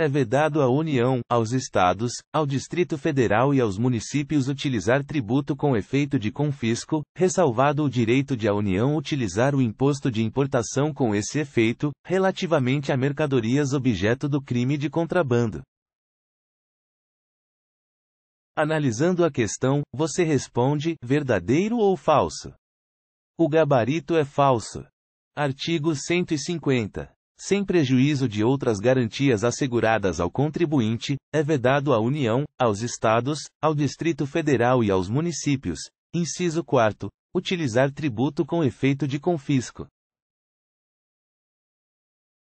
É vedado à União, aos Estados, ao Distrito Federal e aos municípios utilizar tributo com efeito de confisco, ressalvado o direito de a União utilizar o imposto de importação com esse efeito, relativamente a mercadorias objeto do crime de contrabando. Analisando a questão, você responde: verdadeiro ou falso? O gabarito é falso. Artigo 150 sem prejuízo de outras garantias asseguradas ao contribuinte, é vedado à União, aos Estados, ao Distrito Federal e aos municípios. Inciso 4. Utilizar tributo com efeito de confisco.